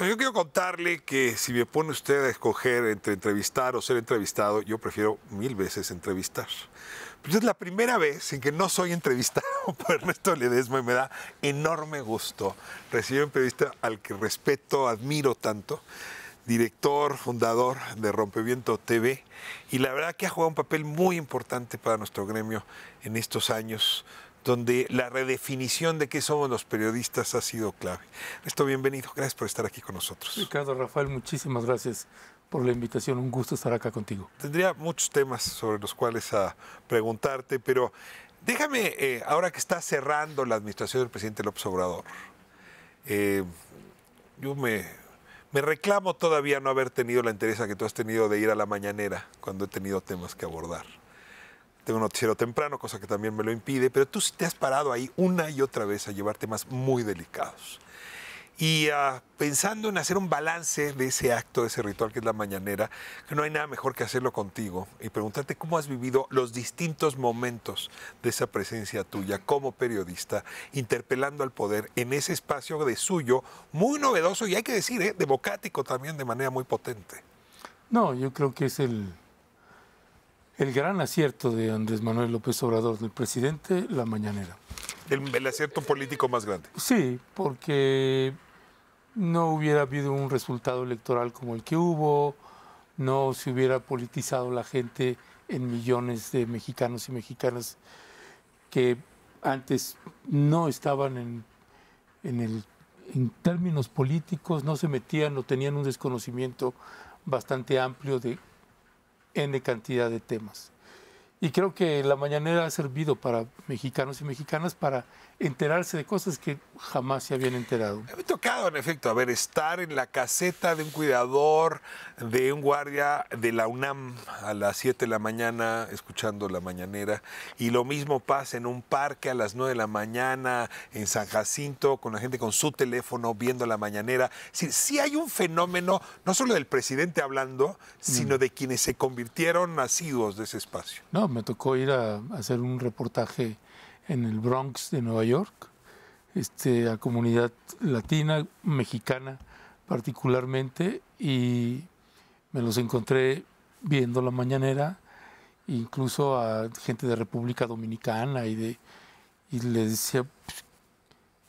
Yo quiero contarle que si me pone usted a escoger entre entrevistar o ser entrevistado, yo prefiero mil veces entrevistar. Pues es la primera vez en que no soy entrevistado por Ernesto Ledesma y me da enorme gusto recibir un entrevista al que respeto, admiro tanto, director, fundador de Rompeviento TV, y la verdad que ha jugado un papel muy importante para nuestro gremio en estos años donde la redefinición de qué somos los periodistas ha sido clave. Esto bienvenido, gracias por estar aquí con nosotros. Ricardo Rafael, muchísimas gracias por la invitación, un gusto estar acá contigo. Tendría muchos temas sobre los cuales a preguntarte, pero déjame, eh, ahora que está cerrando la administración del presidente López Obrador, eh, yo me, me reclamo todavía no haber tenido la interés que tú has tenido de ir a la mañanera cuando he tenido temas que abordar tengo un noticiero temprano, cosa que también me lo impide, pero tú sí te has parado ahí una y otra vez a llevar temas muy delicados. Y ah, pensando en hacer un balance de ese acto, de ese ritual que es la mañanera, que no hay nada mejor que hacerlo contigo y preguntarte cómo has vivido los distintos momentos de esa presencia tuya como periodista, interpelando al poder en ese espacio de suyo, muy novedoso y hay que decir, ¿eh? democrático también de manera muy potente. No, yo creo que es el, el gran acierto de Andrés Manuel López Obrador, del presidente, la mañanera. El, acierto político más grande. Sí, porque no hubiera habido un resultado electoral como el que hubo, no se hubiera politizado la gente en millones de mexicanos y mexicanas que antes no estaban en, el, en términos políticos, no se metían o tenían un desconocimiento bastante amplio de N cantidad de temas. Y creo que la mañanera ha servido para mexicanos y mexicanas para enterarse de cosas que jamás se habían enterado. Me ha tocado, en efecto, a ver, estar en la caseta de un cuidador, de un guardia de la UNAM a las 7 de la mañana escuchando la mañanera. Y lo mismo pasa en un parque a las 9 de la mañana en San Jacinto, con la gente con su teléfono viendo la mañanera. Sí, hay un fenómeno, no solo del presidente hablando, mm. sino de quienes se convirtieron nacidos de ese espacio me tocó ir a, hacer un reportaje en el Bronx de Nueva York, este, a comunidad latina, mexicana particularmente, y me los encontré viendo la mañanera, incluso a gente de República Dominicana y, de, y les decía, pues,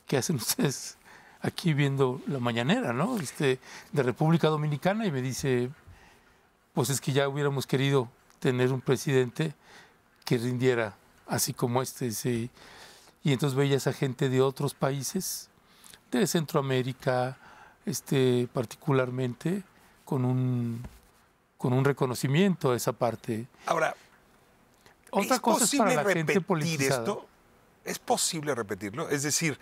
¿qué hacen ustedes aquí viendo la mañanera, no? Este, de República Dominicana y me dice, pues es que ya hubiéramos querido tener un presidente que rindiera así como este. Y entonces veía esa gente de otros países, de Centroamérica, este, particularmente, con un, con un reconocimiento a esa parte. Ahora, otra cosa posible es para la Esto? ¿Es posible repetirlo? Es decir,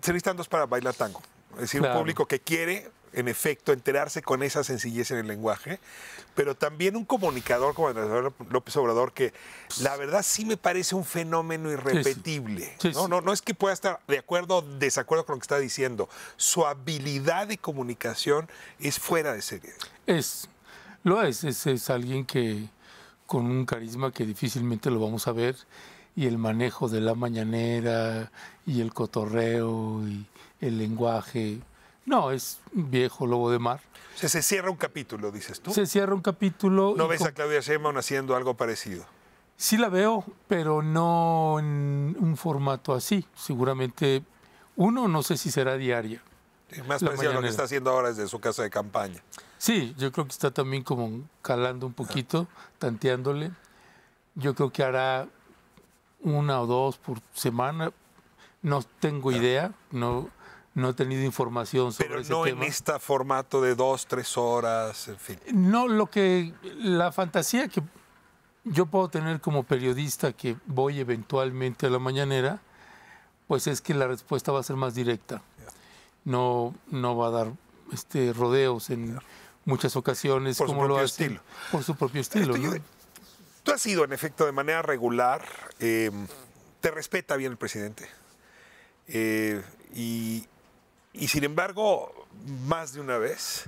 se necesitan dos para bailar tango. Es decir, un público que quiere en efecto, enterarse con esa sencillez en el lenguaje, pero también un comunicador como Andrés López Obrador, que la verdad sí me parece un fenómeno irrepetible. ¿no? No, no es que pueda estar de acuerdo o desacuerdo con lo que está diciendo. Su habilidad de comunicación es fuera de serie. Es, lo es, es alguien que con un carisma que difícilmente lo vamos a ver y el manejo de la mañanera y el cotorreo y el lenguaje no, es un viejo lobo de mar. se cierra un capítulo, dices tú. Se cierra un capítulo. ¿No ves a Claudia Sheinbaum haciendo algo parecido? Sí la veo, pero no en un formato así. Seguramente, uno, no sé si será diaria. más parecido a lo que está haciendo ahora desde su casa de campaña. Sí, yo creo que está también como calando un poquito, tanteándole. Yo creo que hará una o dos por semana. No tengo idea, no no he tenido información sobre Pero no en este formato de dos, tres horas, en fin. No, lo que, la fantasía que yo puedo tener como periodista que voy eventualmente a la mañanera, pues es que la respuesta va a ser más directa. No, no va a dar este, rodeos en muchas ocasiones. Por su propio estilo. Por su propio estilo. tú has sido, en efecto, de manera regular. Eh, te respeta bien el presidente. Eh, y, y sin embargo, más de una vez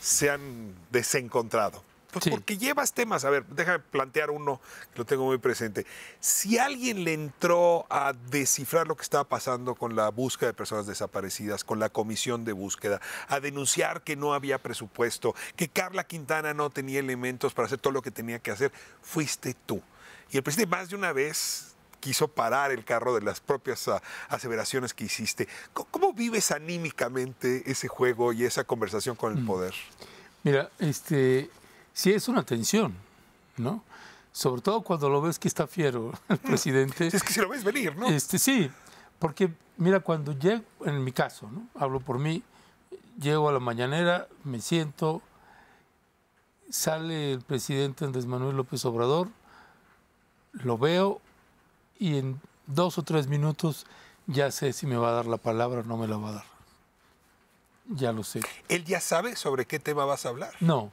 se han desencontrado. Pues porque llevas temas, a ver, déjame plantear uno que lo tengo muy presente. Si alguien le entró a descifrar lo que estaba pasando con la búsqueda de personas desaparecidas, con la comisión de búsqueda, a denunciar que no había presupuesto, que Carla Quintana no tenía elementos para hacer todo lo que tenía que hacer, fuiste tú. Y el presidente más de una vez quiso parar el carro de las propias ah, aseveraciones que hiciste. ¿Cómo, vives anímicamente ese juego y esa conversación con el mm. poder? Mira, este, sí es una tensión, ¿no? Sobre todo cuando lo ves que está fiero el mm. presidente. Es que si lo ves venir, ¿no? Este, sí, porque mira, cuando llego, en mi caso, ¿no? hablo por mí, llego a la mañanera, me siento, sale el presidente Andrés Manuel López Obrador, lo veo, y en dos o tres minutos ya sé si me va a dar la palabra o no me la va a dar. Ya lo sé. ¿Él ya sabe sobre qué tema vas a hablar? No.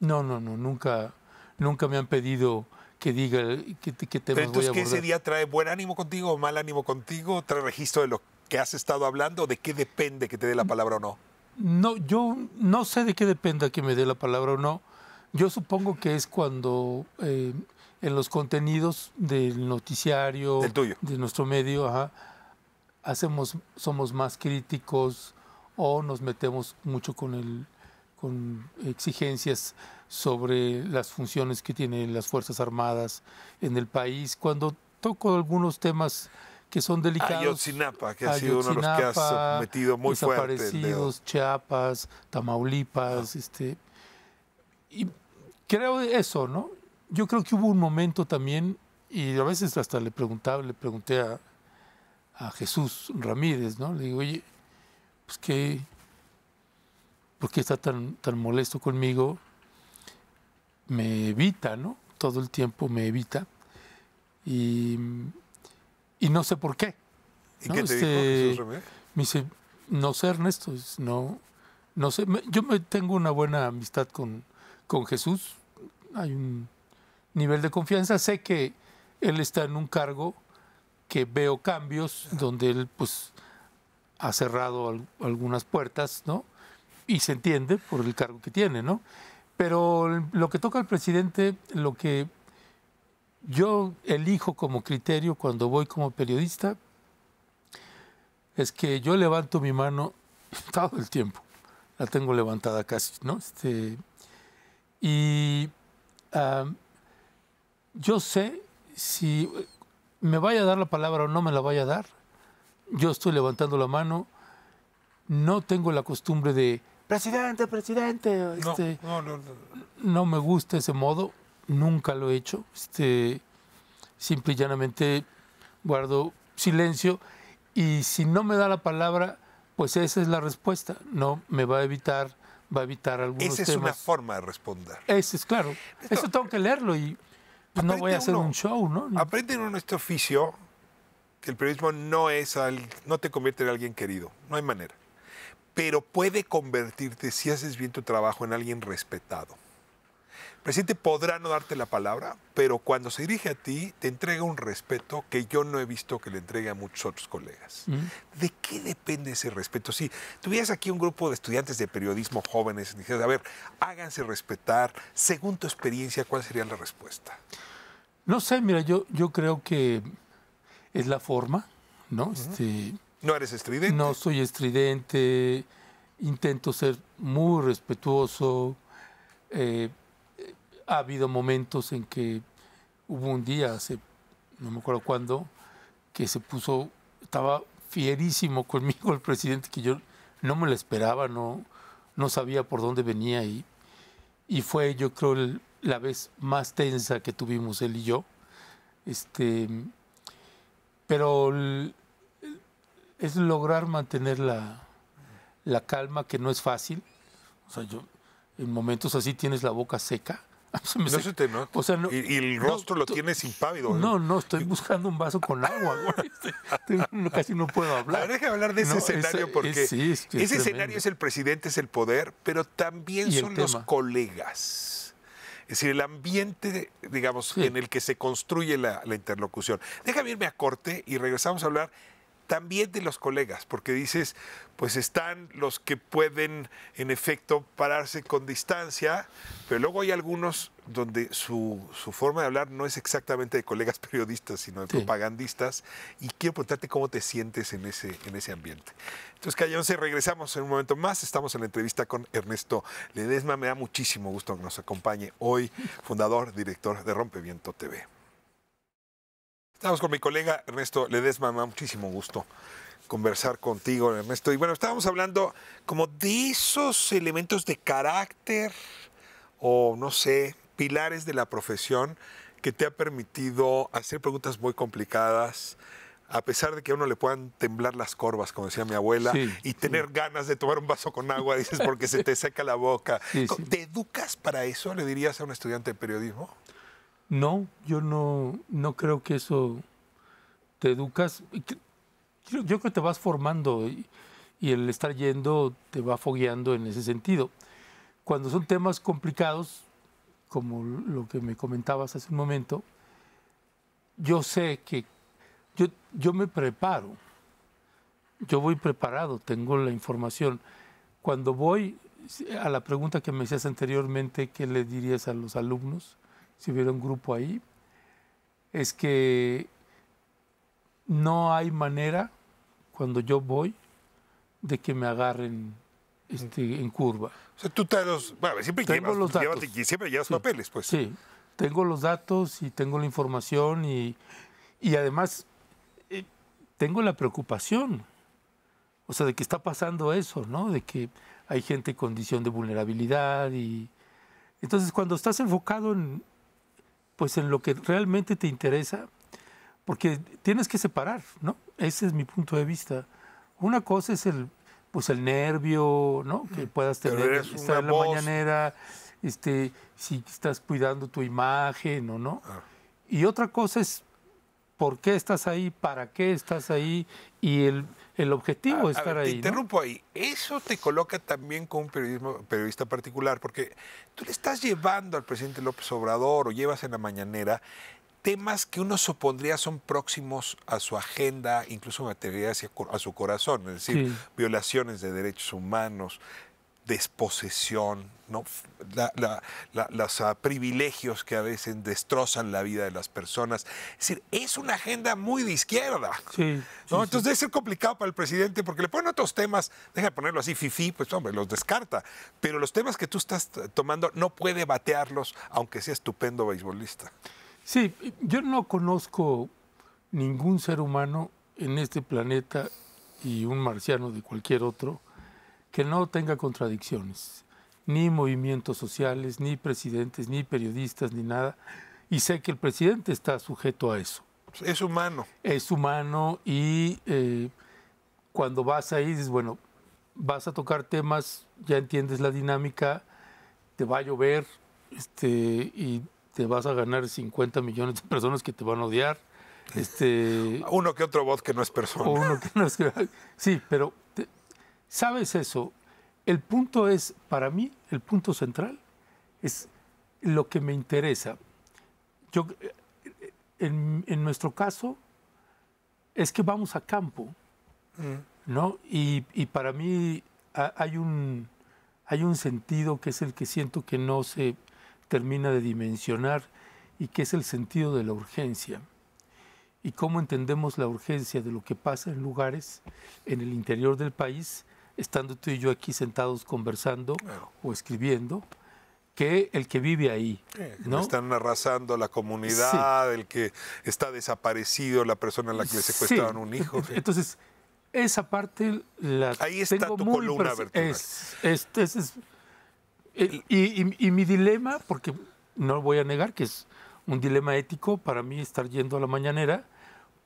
No, no, no. Nunca, nunca me han pedido que diga que qué, qué temas Pero entonces, que ese día trae buen ánimo contigo o mal ánimo contigo? ¿Trae registro de lo que has estado hablando? ¿De qué depende que te dé la palabra o no? No, yo no sé de qué dependa que me dé la palabra o no. Yo supongo que es cuando eh, en los contenidos del noticiario, de nuestro medio, hacemos, somos más críticos o nos metemos mucho con, el, con exigencias sobre las funciones que tienen las Fuerzas Armadas en el país. Cuando toco algunos temas que son delicados. Ayotzinapa, que ha sido uno de los que has metido muy desaparecidos, fuerte. Desaparecidos, Chiapas, Tamaulipas, este. Y creo eso, ¿no? yo creo que hubo un momento también, y a veces hasta le preguntaba, le pregunté a, Jesús Ramírez, ¿no? Le digo, oye, pues, qué, ¿por qué está tan, tan molesto conmigo? Me evita, ¿no? Todo el tiempo me evita. Y, no sé por qué. ¿Y qué te este, Jesús Ramírez? Me dice, no sé, Ernesto, no, no sé. Yo me, tengo una buena amistad con, con Jesús. Hay un nivel de confianza. Sé que él está en un cargo que veo cambios donde él pues ha cerrado algunas puertas, ¿no? Y se entiende por el cargo que tiene, ¿no? Pero lo que toca al presidente, lo que yo elijo como criterio cuando voy como periodista, es que yo levanto mi mano todo el tiempo. La tengo levantada casi, ¿no? Este, y yo sé si me vaya a dar la palabra o no me la vaya a dar. Yo estoy levantando la mano. No tengo la costumbre de presidente, presidente. Este, no, no, me gusta ese modo. Nunca lo he hecho. Este, simple y llanamente guardo silencio. Y si no me da la palabra, pues esa es la respuesta. No me va a evitar va a evitar algunos Esa es una forma de responder. Eso es claro. Eso tengo que leerlo y pues no voy a hacer un show, ¿no? Aprende nuestro este oficio, que el periodismo no es al, no te convierte en alguien querido, no hay manera. Pero puede convertirte, si haces bien tu trabajo, en alguien respetado. El presidente podrá no darte la palabra, pero cuando se dirige a ti, te entrega un respeto que yo no he visto que le entregue a muchos otros colegas. Mm. ¿De qué depende ese respeto? Si tuvieras aquí un grupo de estudiantes de periodismo jóvenes, y dijeras, a ver, háganse respetar, según tu experiencia, ¿cuál sería la respuesta? No sé, mira, yo, yo creo que es la forma, ¿no? Este, no eres estridente. No soy estridente, intento ser muy respetuoso. Eh, ha habido momentos en que hubo un día, no me acuerdo cuándo, que se puso, estaba fierísimo conmigo el presidente, que yo no me lo esperaba, no, no sabía por dónde venía y, y fue yo creo el, la vez más tensa que tuvimos él y yo. Este, pero es lograr mantener la, calma, que no es fácil. O sea, yo en momentos así tienes la boca seca. y, el rostro lo tienes impávido. ¿eh? No, no, estoy buscando un vaso con agua. Este, casi no puedo hablar. déjame hablar de ese escenario porque ese escenario es el presidente, es el poder, pero también son los colegas es decir, el ambiente, digamos, en el que se construye la, la interlocución. Déjame irme a corte y regresamos a hablar también de los colegas, porque dices, pues están los que pueden en efecto pararse con distancia, pero luego hay algunos donde su, forma de hablar no es exactamente de colegas periodistas, sino de propagandistas, y quiero preguntarte cómo te sientes en ese, en ese ambiente. Entonces, Calle 11, regresamos en un momento más, estamos en la entrevista con Ernesto Ledesma, me da muchísimo gusto que nos acompañe hoy, fundador, director de Rompeviento TV. Estamos con mi colega Ernesto Ledesma, Des Mamá, muchísimo gusto conversar contigo, Ernesto. Y bueno, estábamos hablando como de esos elementos de carácter o, no sé, pilares de la profesión que te ha permitido hacer preguntas muy complicadas, a pesar de que a uno le puedan temblar las corvas, como decía mi abuela, y tener ganas de tomar un vaso con agua, dices, porque se te seca la boca. ¿Te educas para eso, le dirías a un estudiante de periodismo? No, yo no, no creo que eso te educas. Yo, creo que te vas formando y, el estar yendo te va fogueando en ese sentido. Cuando son temas complicados, como lo que me comentabas hace un momento, yo sé que yo, yo me preparo, yo voy preparado, tengo la información. Cuando voy a la pregunta que me decías anteriormente, ¿qué le dirías a los alumnos? si hubiera un grupo ahí, es que no hay manera, cuando yo voy, de que me agarren este, en curva. O sea, tú te los, siempre, llevas, los papeles, pues. Sí, tengo los datos y tengo la información y, además eh, tengo la preocupación, o sea, de que está pasando eso, ¿no? De que hay gente en condición de vulnerabilidad y... Entonces, cuando estás enfocado en, pues en lo que realmente te interesa, porque tienes que separar, ¿no? Ese es mi punto de vista. Una cosa es el pues el nervio, ¿no? Que mm. puedas tener estar en la mañanera, este, si estás cuidando tu imagen o no. Ah. Y otra cosa es por qué estás ahí, para qué estás ahí y el el objetivo ah, es estar ahí. Te interrumpo ahí. Eso te coloca también con un periodismo, periodista particular, porque tú le estás llevando al presidente López Obrador o llevas en la mañanera temas que uno supondría son próximos a su agenda, incluso materiales a su corazón, es decir, violaciones de derechos humanos, desposesión, ¿no? los ah, privilegios que a veces destrozan la vida de las personas. Es decir, es una agenda muy de izquierda. Entonces debe ser complicado para el presidente porque le ponen otros temas, deja de ponerlo así, fifi, pues hombre, los descarta. Pero los temas que tú estás tomando no puede batearlos, aunque sea estupendo beisbolista. Sí, yo no conozco ningún ser humano en este planeta y un marciano de cualquier otro que no tenga contradicciones, ni movimientos sociales, ni presidentes, ni periodistas, ni nada. Y sé que el presidente está sujeto a eso. Es humano. Es humano y eh, cuando vas ahí dices, bueno, vas a tocar temas, ya entiendes la dinámica, te va a llover este, y te vas a ganar 50 millones de personas que te van a odiar. Este, uno que otro voz que no es persona. sí, pero sabes eso, el punto es, para mí, el punto central es lo que me interesa. Eh, en, nuestro caso, es que vamos a campo, mm. ¿no? Y, para mí hay, un, hay un sentido que es el que siento que no se termina de dimensionar y que es el sentido de la urgencia y cómo entendemos la urgencia de lo que pasa en lugares en el interior del país estando tú y yo aquí sentados conversando o escribiendo, que el que vive ahí. ¿no? Están arrasando la comunidad, el que está desaparecido, la persona a la que le secuestraron un hijo. Entonces, esa parte la Ahí está tu muy columna Es, es, y, y, mi dilema, porque no voy a negar que es un dilema ético para mí estar yendo a la mañanera,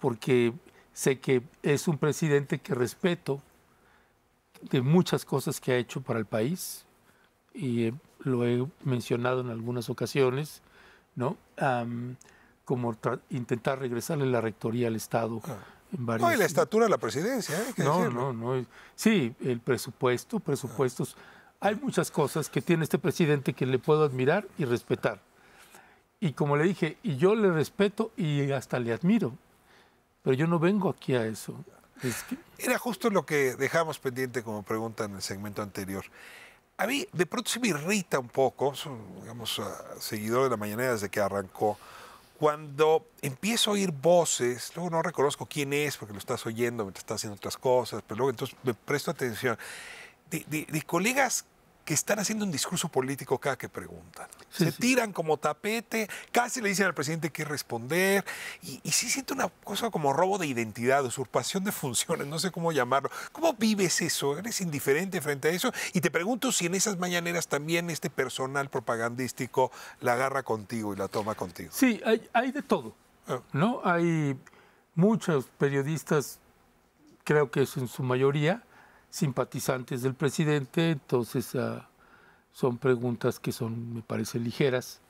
porque sé que es un presidente que respeto, de muchas cosas que ha hecho para el país y eh, lo he mencionado en algunas ocasiones, ¿no? como intentar regresarle la rectoría al Estado. Ah. En varios... No, la estatura de la presidencia, ¿eh? no, no, no. Sí, el presupuesto, presupuestos. Ah. Hay muchas cosas que tiene este presidente que le puedo admirar y respetar. Y como le dije, y yo le respeto y hasta le admiro, pero yo no vengo aquí a eso. Era justo lo que dejamos pendiente como pregunta en el segmento anterior. A mí de pronto se me irrita un poco, soy, digamos, ah, seguidor de la mañana desde que arrancó, cuando empiezo a oír voces, luego no reconozco quién es porque lo estás oyendo mientras estás haciendo otras cosas, pero luego entonces me presto atención, de, de, de colegas que están haciendo un discurso político cada que preguntan. Se tiran como tapete, casi le dicen al presidente qué responder, y, y sí siente una cosa como robo de identidad, usurpación de funciones, no sé cómo llamarlo. ¿Cómo vives eso? ¿Eres indiferente frente a eso? Y te pregunto si en esas mañaneras también este personal propagandístico la agarra contigo y la toma contigo. Sí, hay, de todo. Ah. ¿no? Hay muchos periodistas, creo que es en su mayoría, simpatizantes del presidente, entonces ah, son preguntas que son, me parece, ligeras.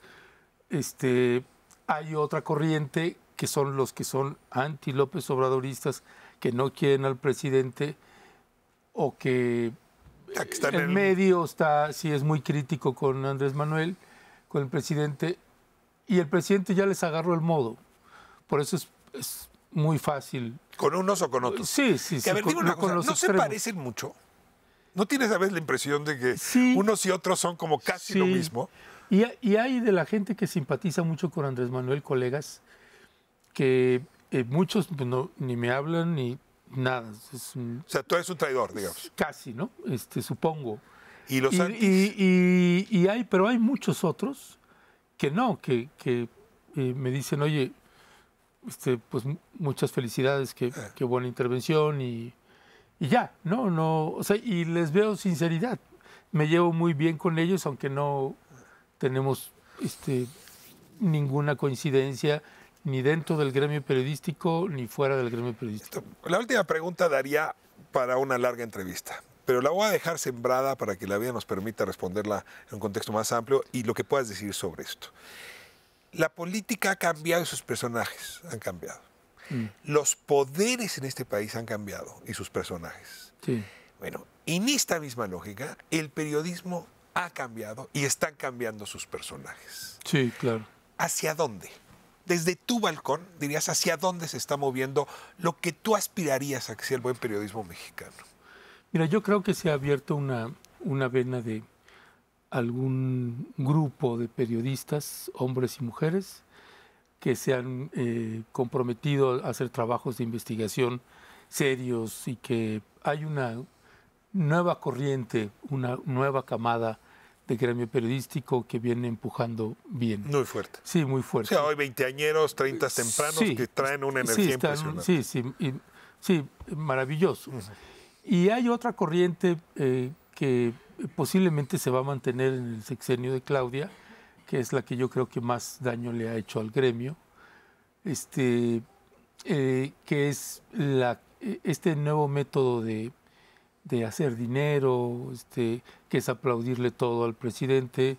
Este, hay otra corriente que son los que son anti López Obradoristas, que no quieren al presidente o que está en el, medio está, si es muy crítico con Andrés Manuel, con el presidente, y el presidente ya les agarró el modo. Por eso es, es muy fácil con unos o con otros. Sí, sí, sí. A ¿no se parecen mucho? ¿No tienes a veces la impresión de que unos y otros son como casi lo mismo? Y, hay de la gente que simpatiza mucho con Andrés Manuel, colegas, que eh, muchos pues, no, ni me hablan ni nada. o sea, tú eres un traidor, digamos. Casi, ¿no? Este, supongo. Y los y, y, hay, pero hay muchos otros que no, que, que eh, me dicen, oye, este, pues muchas felicidades, qué, eh. buena intervención y, ya, ¿no? no o sea, y les veo sinceridad. Me llevo muy bien con ellos, aunque no tenemos este, ninguna coincidencia ni dentro del gremio periodístico ni fuera del gremio periodístico. La última pregunta daría para una larga entrevista, pero la voy a dejar sembrada para que la vida nos permita responderla en un contexto más amplio y lo que puedas decir sobre esto la política ha cambiado y sus personajes han cambiado. Mm. Los poderes en este país han cambiado y sus personajes. Sí. Bueno, en esta misma lógica, el periodismo ha cambiado y están cambiando sus personajes. Sí, claro. ¿Hacia dónde? Desde tu balcón dirías hacia dónde se está moviendo lo que tú aspirarías a que sea el buen periodismo mexicano. Mira, yo creo que se ha abierto una, una vena de, algún grupo de periodistas, hombres y mujeres, que se han eh, comprometido a hacer trabajos de investigación serios y que hay una nueva corriente, una nueva camada de gremio periodístico que viene empujando bien. Muy fuerte. Sí, muy fuerte. O sea, hoy veinteañeros, treinta eh, tempranos que traen una energía impresionante. Sí, sí, sí maravilloso. Y hay otra corriente eh, que posiblemente se va a mantener en el sexenio de Claudia, que es la que yo creo que más daño le ha hecho al gremio, este, eh, que es la, este nuevo método de, hacer dinero, este, que es aplaudirle todo al presidente,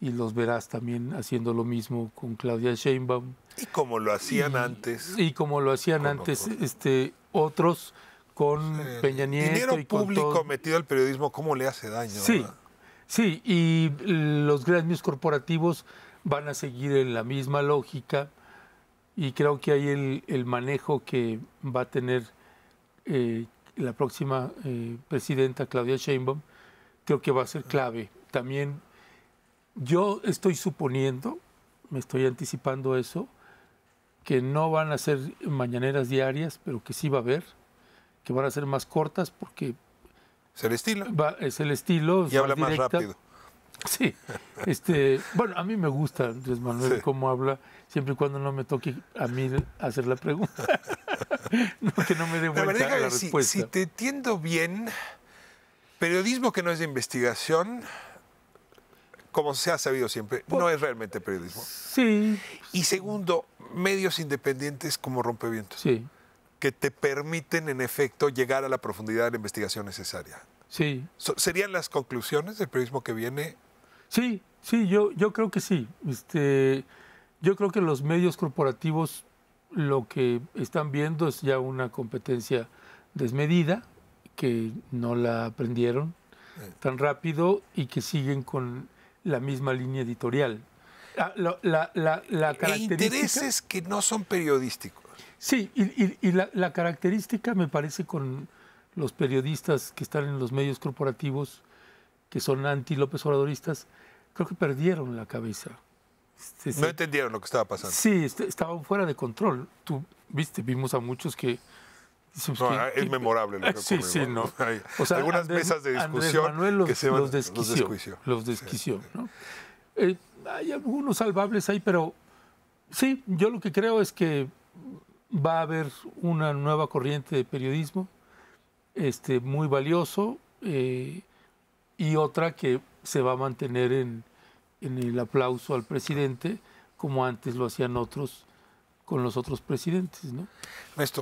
y los verás también haciendo lo mismo con Claudia Sheinbaum. Y como lo hacían antes. Y como lo hacían antes Este, otros con eh, Peña Nieto. Dinero público metido al periodismo, ¿cómo le hace daño? Sí, sí, y los gremios corporativos van a seguir en la misma lógica y creo que ahí el, manejo que va a tener eh, la próxima eh, presidenta Claudia Sheinbaum, creo que va a ser ah. clave. También yo estoy suponiendo, me estoy anticipando eso, que no van a ser mañaneras diarias, pero que sí va a haber que van a ser más cortas porque... Es el estilo. es el estilo. Y habla más rápido. Sí. Este, bueno, a mí me gusta Andrés Manuel cómo habla, siempre y cuando no me toque a mí hacer la pregunta. que no me dé vuelta la, si, respuesta. Si, te entiendo bien, periodismo que no es de investigación, como se ha sabido siempre, pues, no es realmente periodismo. Sí. Y segundo, medios independientes como rompevientos. Sí que te permiten, en efecto, llegar a la profundidad de la investigación necesaria. Sí. ¿Serían las conclusiones del periodismo que viene? Sí, sí, yo, yo creo que sí. Este, yo creo que los medios corporativos lo que están viendo es ya una competencia desmedida, que no la aprendieron eh. tan rápido y que siguen con la misma línea editorial. Ah, la, e intereses que no son periodísticos. Sí, y, la, característica me parece con los periodistas que están en los medios corporativos, que son anti-López Obradoristas, creo que perdieron la cabeza. Este, no entendieron lo que estaba pasando. Sí, este, estaban fuera de control. Tú viste, vimos a muchos que... Ah, es memorable lo que Sí, sí, no. algunas mesas de discusión Manuel los, desquició. Los desquició, eh, hay algunos salvables ahí, pero sí, yo lo que creo es que va a haber una nueva corriente de periodismo este, muy valioso eh, y otra que se va a mantener en, el aplauso al presidente como antes lo hacían otros con los otros presidentes. ¿no?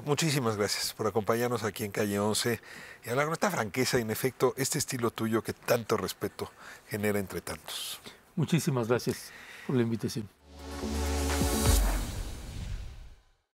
muchísimas gracias por acompañarnos aquí en Calle 11 y hablar con esta franqueza, y en efecto, este estilo tuyo que tanto respeto genera entre tantos. Muchísimas gracias por la invitación.